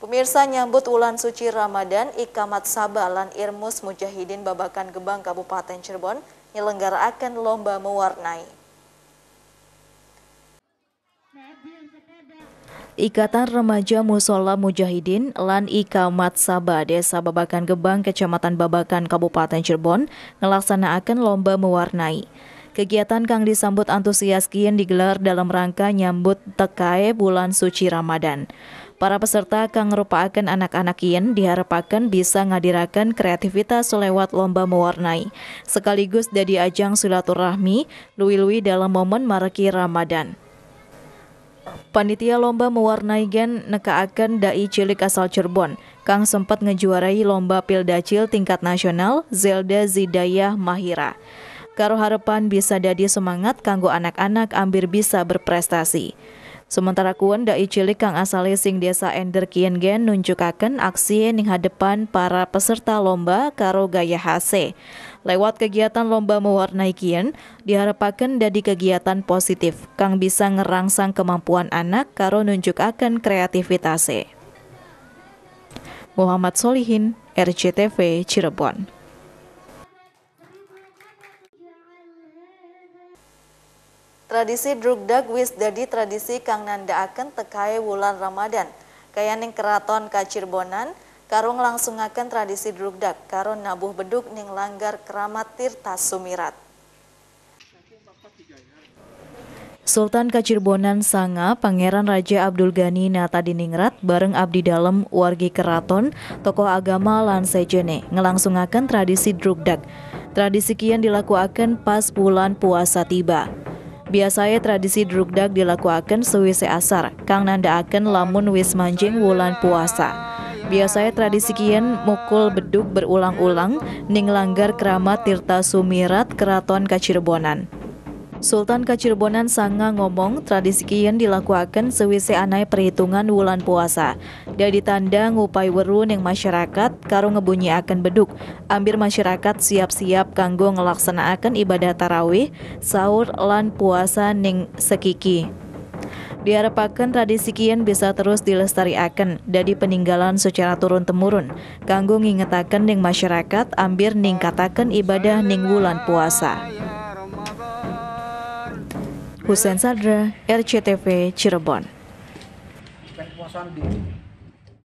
Pemirsa nyambut ulan suci Ramadan, Ikamat Sabah lan Irmus Mujahidin Babakan Gebang Kabupaten Cirebon menyelenggarakan lomba mewarnai. Ikatan Remaja Musola Mujahidin lan Ikamat Sabah Desa Babakan Gebang Kecamatan Babakan Kabupaten Cirebon melaksanakan lomba mewarnai. Kegiatan kang disambut antusias kian digelar dalam rangka nyambut tekae bulan suci Ramadan. Para peserta kang ngerupakaken anak-anak yen diharapkan bisa ngadirakan kreativitas lewat lomba mewarnai, sekaligus jadi ajang silaturahmi lui lui dalam momen marakir Ramadan. Panitia lomba mewarnai gen nekaakan dai cilik asal Cirebon, kang sempat ngejuarai lomba pildacil tingkat nasional Zelda Zidayah Mahira karo harapan bisa jadi semangat kanggo anak-anak ambir bisa berprestasi. Sementara kuan dai cilik kang asale sing desa Ender Kiengen nunjukaken aksi ning hadapan para peserta lomba karo gaya HC Lewat kegiatan lomba mewarnai kien, diharapkan dari kegiatan positif kang bisa ngerangsang kemampuan anak karo nunjukaken kreativitas. Muhammad Solihin, RCTV Cirebon. Tradisi drugdag wis jadi tradisi kang nanda akan tekae wulan Ramadan. Kayaning keraton Kacirbonan karung langsung akan tradisi drugdag karun nabuh beduk ning langgar keramatir tasumirat. Sultan Kacirbonan Sanga, Pangeran Raja Abdul Ghani Nata diningrat bareng abdi dalem wargi keraton, tokoh agama lan sejene ngelangsungakan tradisi drugdag. Tradisi kian dilakukan pas bulan puasa tiba. Biasanya tradisi drugdag dilakukan sewise asar, kang nanda akan lamun wis manjing wulan puasa. Biasanya tradisi kian mukul beduk berulang-ulang ning langgar keramat Tirta Sumirat Keraton Kacirebonan. Sultan Kacirbonan Sanga ngomong tradisi kian dilakukan sewise anai perhitungan wulan puasa. Dari tanda ngupai weru yang masyarakat karo ngebunyi akan beduk. Ambir masyarakat siap-siap kanggo ngelaksanakan ibadah tarawih, sahur lan puasa ning sekiki. Diharapkan tradisi kian bisa terus dilestariakan dari peninggalan secara turun-temurun. Kanggo ngingetakan ning masyarakat ambir katakan ibadah ning wulan puasa. Hussein Sadra, RCTV Cirebon.